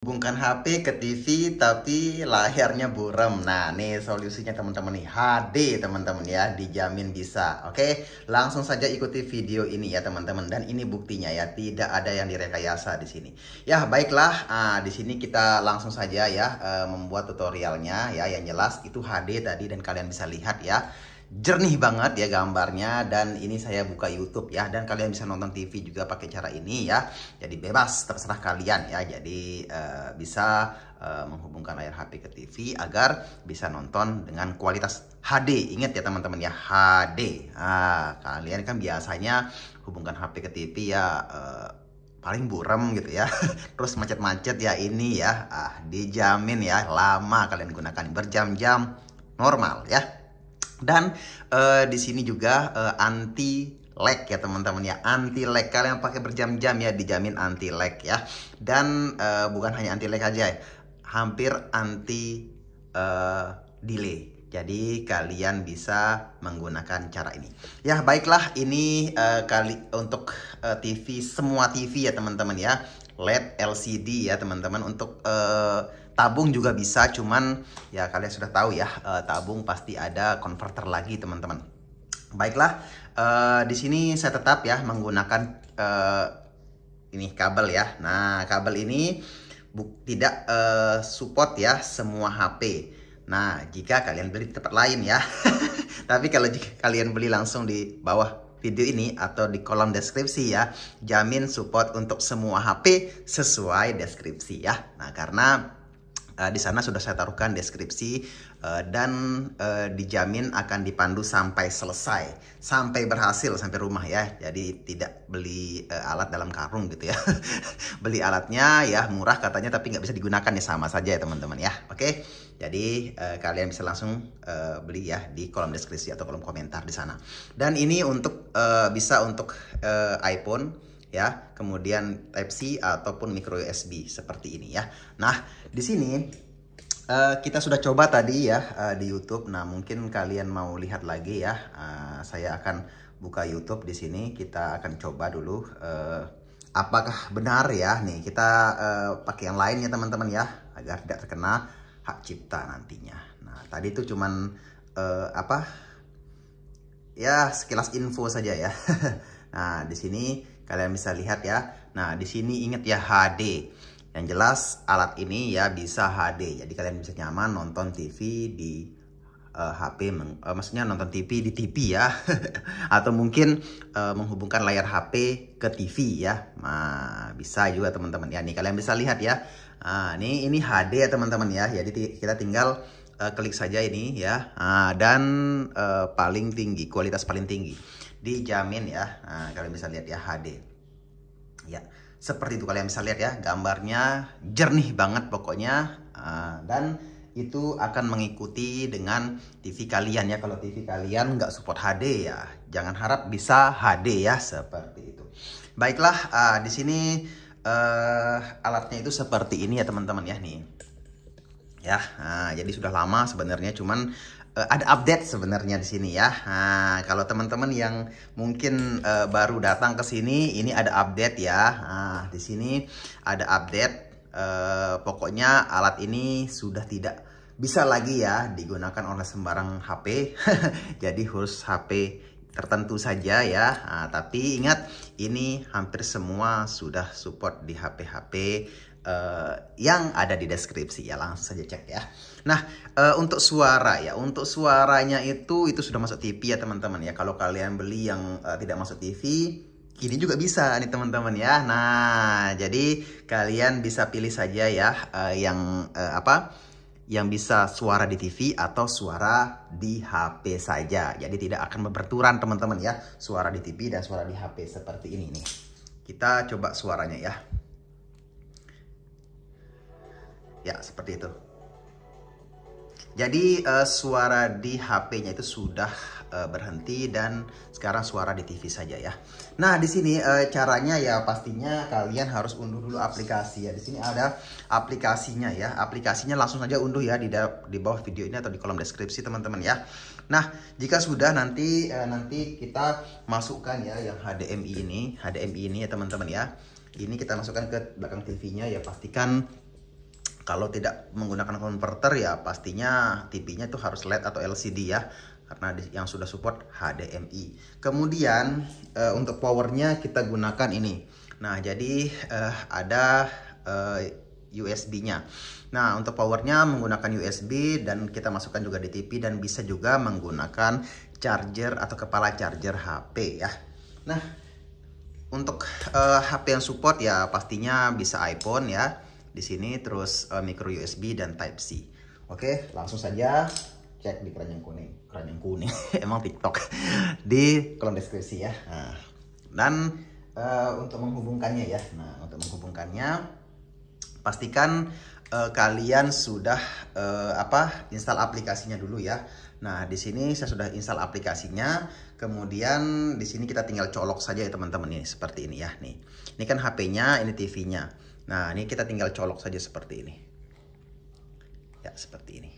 hubungkan HP ke TV tapi lahirnya buram. Nah, nih solusinya teman-teman nih. HD teman-teman ya, dijamin bisa. Oke, langsung saja ikuti video ini ya teman-teman dan ini buktinya ya, tidak ada yang direkayasa di sini. Ya, baiklah. Nah, di sini kita langsung saja ya eh, membuat tutorialnya ya yang jelas itu HD tadi dan kalian bisa lihat ya jernih banget ya gambarnya dan ini saya buka YouTube ya dan kalian bisa nonton TV juga pakai cara ini ya jadi bebas terserah kalian ya jadi uh, bisa uh, menghubungkan layar HP ke TV agar bisa nonton dengan kualitas HD ingat ya teman-teman ya HD ah kalian kan biasanya hubungkan HP ke TV ya uh, paling buram gitu ya terus macet-macet ya ini ya ah dijamin ya lama kalian gunakan berjam-jam normal ya dan uh, di sini juga uh, eh, anti lag ya teman-teman ya anti lag kalian pakai berjam-jam ya dijamin anti lag ya dan uh, bukan hanya anti lag aja ya hampir anti uh, delay jadi kalian bisa menggunakan cara ini ya baiklah ini uh, kali untuk uh, TV semua TV ya teman-teman ya LED LCD ya teman-teman untuk uh, tabung juga bisa cuman ya kalian sudah tahu ya eh, tabung pasti ada converter lagi teman-teman baiklah uh, di sini saya tetap ya menggunakan eh, ini kabel ya nah kabel ini tidak support ya semua HP nah jika kalian beli di tempat lain ya tapi kalau kalian beli langsung di bawah video ini atau di kolom deskripsi ya. Jamin support untuk semua HP sesuai deskripsi ya. Nah, karena Eh, di sana sudah saya taruhkan deskripsi uh, dan uh, dijamin akan dipandu sampai selesai, sampai berhasil sampai rumah ya. Jadi tidak beli uh, alat dalam karung gitu ya. beli alatnya ya murah katanya tapi nggak bisa digunakan ya sama saja ya teman-teman ya. Oke. Okay? Jadi uh, kalian bisa langsung uh, beli ya di kolom deskripsi atau kolom komentar di sana. Dan ini untuk uh, bisa untuk uh, iPhone ya, kemudian Type C ataupun micro USB seperti ini ya. Nah, di sini uh, kita sudah coba tadi ya uh, di YouTube. Nah, mungkin kalian mau lihat lagi ya. Uh, saya akan buka YouTube di sini. Kita akan coba dulu uh, apakah benar ya nih kita uh, pakai yang lainnya teman-teman ya agar tidak terkena hak cipta nantinya. Nah, tadi itu cuman uh, apa? Ya, sekilas info saja ya. nah, di sini kalian bisa lihat ya. Nah, di sini ingat ya HD. Yang jelas alat ini ya bisa HD. Jadi kalian bisa nyaman nonton TV di uh, eh, HP, meng, uh, maksudnya nonton TV di TV ya, atau mungkin uh, menghubungkan layar HP ke TV ya, nah, bisa juga teman-teman ya. Nih kalian bisa lihat ya, nah, ini ini HD ya teman-teman ya. Jadi kita tinggal uh, klik saja ini ya, nah, dan uh, paling tinggi kualitas paling tinggi dijamin ya. Nah, kalian bisa lihat ya HD ya seperti itu kalian bisa lihat ya gambarnya jernih banget pokoknya ah, dan itu akan mengikuti dengan TV kalian ya kalau TV kalian nggak support HD ya jangan harap bisa HD ya seperti itu baiklah ah, di sini eh, alatnya itu seperti ini ya teman-teman ya nih ya. Nah, jadi sudah lama sebenarnya cuman uh, ada update sebenarnya di sini ya. Nah, kalau teman-teman yang mungkin uh, baru datang ke sini ini ada update ya. Nah, di sini ada update uh, pokoknya alat ini sudah tidak bisa lagi ya digunakan oleh sembarang HP. jadi harus HP tertentu saja ya. Nah, tapi ingat ini hampir semua sudah support di HP-HP uh, yang ada di deskripsi ya langsung saja cek ya. Nah uh, untuk suara ya untuk suaranya itu itu sudah masuk TV ya teman-teman ya kalau kalian beli yang uh, tidak masuk TV ini juga bisa nih teman-teman ya. Nah jadi kalian bisa pilih saja ya uh, yang uh, apa yang bisa suara di TV atau suara di HP saja. Jadi tidak akan berbenturan teman-teman ya suara di TV dan suara di HP seperti ini nih. Kita coba suaranya ya. Ya, seperti itu. Jadi uh, suara di HP-nya itu sudah uh, berhenti dan sekarang suara di TV saja ya. Nah, di sini uh, caranya ya pastinya kalian harus unduh dulu aplikasi ya. Di sini ada aplikasinya ya. Aplikasinya langsung saja unduh ya di di bawah video ini atau di kolom deskripsi teman-teman ya. Nah, jika sudah nanti uh, nanti kita masukkan ya yang HDMI ini, HDMI ini ya teman-teman ya. Ini kita masukkan ke belakang TV-nya ya pastikan kalau tidak menggunakan konverter ya pastinya TV-nya itu harus LED atau LCD ya karena yang sudah support HDMI. Kemudian uh, untuk powernya kita gunakan ini. Nah jadi uh, ada uh, eh, USB-nya. Nah, untuk powernya menggunakan USB dan kita masukkan juga di TV dan bisa juga menggunakan charger atau kepala charger HP ya. Nah, untuk uh, HP yang support ya pastinya bisa iPhone ya di sini terus uh, micro USB dan Type C. Oke, langsung saja cek di keranjang kuning, keranjang kuning emang TikTok di kolom deskripsi ya. Nah, dan uh, untuk menghubungkannya ya, nah untuk menghubungkannya pastikan uh, kalian sudah uh, apa install aplikasinya dulu ya. Nah, di sini saya sudah install aplikasinya. Kemudian di sini kita tinggal colok saja ya teman-teman ini seperti ini ya nih. Ini kan HP-nya, ini TV-nya. Nah, ini kita tinggal colok saja seperti ini. Ya, seperti ini.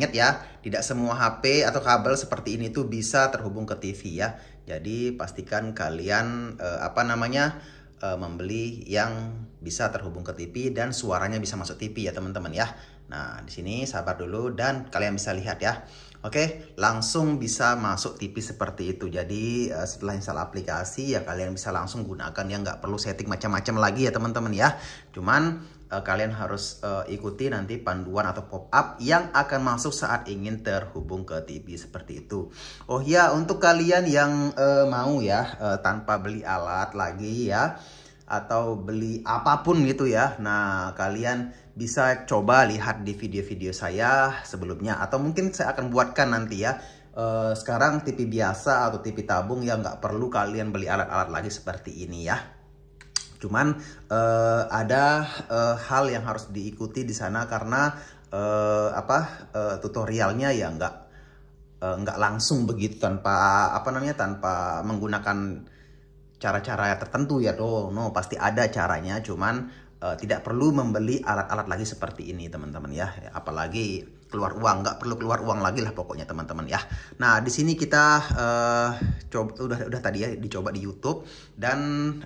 Ingat ya, tidak semua HP atau kabel seperti ini tuh bisa terhubung ke TV ya. Jadi pastikan kalian eh, apa namanya eh, membeli yang bisa terhubung ke TV dan suaranya bisa masuk TV ya teman-teman ya. Nah, di sini sabar dulu dan kalian bisa lihat ya. Oke, langsung bisa masuk TV seperti itu. Jadi eh, setelah install aplikasi ya kalian bisa langsung gunakan ya nggak perlu setting macam-macam lagi ya teman-teman ya. Cuman uh, kalian harus uh, ikuti nanti panduan atau pop-up yang akan masuk saat ingin terhubung ke TV seperti itu. Oh ya, untuk kalian yang uh, mau ya uh, tanpa beli alat lagi ya atau beli apapun gitu ya. Nah, kalian bisa coba lihat di video-video saya sebelumnya atau mungkin saya akan buatkan nanti ya. Eh, sekarang TV biasa atau TV tabung ya nggak perlu kalian beli alat-alat lagi seperti ini ya. Cuman uh, ada uh, hal yang harus diikuti di sana karena uh, apa uh, tutorialnya ya nggak nggak langsung begitu tanpa apa namanya tanpa menggunakan cara-cara tertentu ya tuh, No, pasti ada caranya, cuman uh, tidak perlu membeli alat-alat lagi seperti ini teman-teman ya. Apalagi keluar uang, nggak perlu keluar uang lagi lah pokoknya teman-teman ya. Nah di sini kita uh, eh, coba udah udah tadi ya dicoba di YouTube dan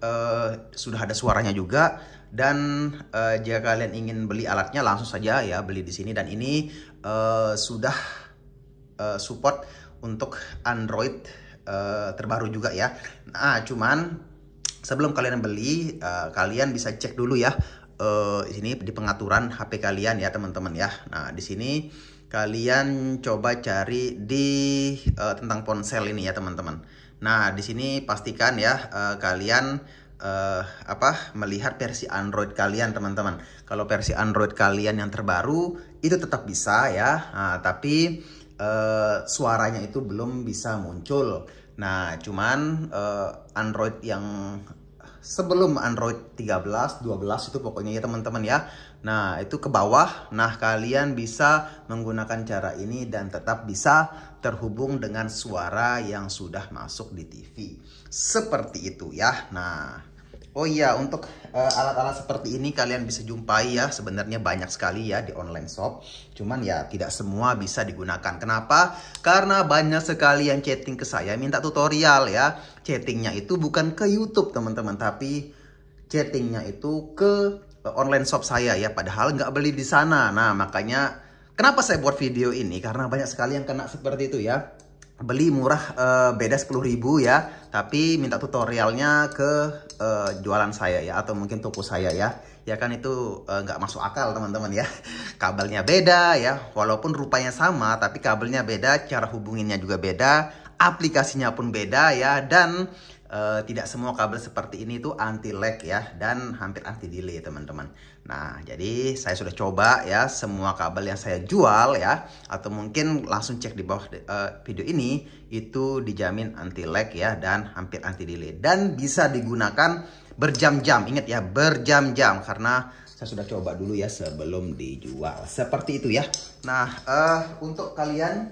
uh, sudah ada suaranya juga dan uh, jika kalian ingin beli alatnya langsung saja ya beli di sini dan ini uh, sudah uh, support untuk Android uh, terbaru juga ya. Nah, cuman sebelum kalian beli, uh, kalian bisa cek dulu ya uh, sini di pengaturan HP kalian ya teman-teman ya. Nah di sini kalian coba cari di uh, tentang ponsel ini ya teman-teman. Nah di sini pastikan ya uh, kalian uh, apa melihat versi Android kalian teman-teman. Kalau versi Android kalian yang terbaru itu tetap bisa ya. Nah, tapi uh, suaranya itu belum bisa muncul. Nah, cuman uh, Android yang sebelum Android 13, 12 itu pokoknya ya teman-teman ya. Nah, itu ke bawah. Nah, kalian bisa menggunakan cara ini dan tetap bisa terhubung dengan suara yang sudah masuk di TV. Seperti itu ya. Nah, Oh iya, untuk eh, alat-alat uh, seperti ini kalian bisa jumpai ya. Sebenarnya banyak sekali ya di online shop. Cuman ya tidak semua bisa digunakan. Kenapa? Karena banyak sekali yang chatting ke saya minta tutorial ya. Chattingnya itu bukan ke YouTube teman-teman, tapi chattingnya itu ke eh, online shop saya ya. Padahal nggak beli di sana. Nah makanya kenapa saya buat video ini? Karena banyak sekali yang kena seperti itu ya beli murah e, beda 10.000 ya, tapi minta tutorialnya ke e, jualan saya ya atau mungkin toko saya ya. Ya kan itu eh, nggak e, masuk akal teman-teman ya. Kabelnya beda ya, walaupun rupanya sama tapi kabelnya beda, cara hubunginnya juga beda, aplikasinya pun beda ya dan uh, tidak semua kabel seperti ini itu anti lag ya dan hampir anti delay teman-teman. Nah, jadi saya sudah coba ya semua kabel yang saya jual ya atau mungkin langsung cek di bawah uh, video ini itu dijamin anti lag ya dan hampir anti delay dan bisa digunakan berjam-jam. Ingat ya, berjam-jam karena saya sudah coba dulu ya sebelum dijual. Seperti itu ya. Nah, uh, untuk kalian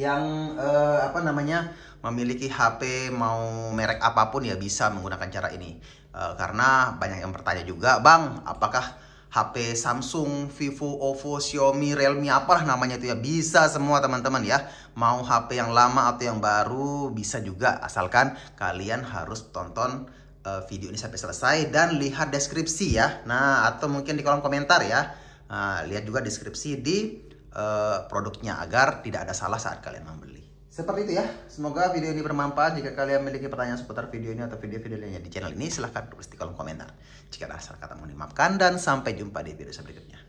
yang uh, apa namanya memiliki HP mau merek apapun ya bisa menggunakan cara ini uh, karena banyak yang bertanya juga bang apakah HP Samsung, Vivo, Ovo, Xiaomi, Realme, apalah namanya itu ya bisa semua teman-teman ya. Mau HP yang lama atau yang baru bisa juga asalkan kalian harus tonton uh, video ini sampai selesai dan lihat deskripsi ya. Nah, atau mungkin di kolom komentar ya. Nah, lihat juga deskripsi di uh, produknya agar tidak ada salah saat kalian membeli. Seperti itu ya. Semoga video ini bermanfaat. Jika kalian memiliki pertanyaan seputar video ini atau video-video lainnya di channel ini, silahkan tulis di kolom komentar. Jika ada salah kata mohon dimaafkan dan sampai jumpa di video selanjutnya.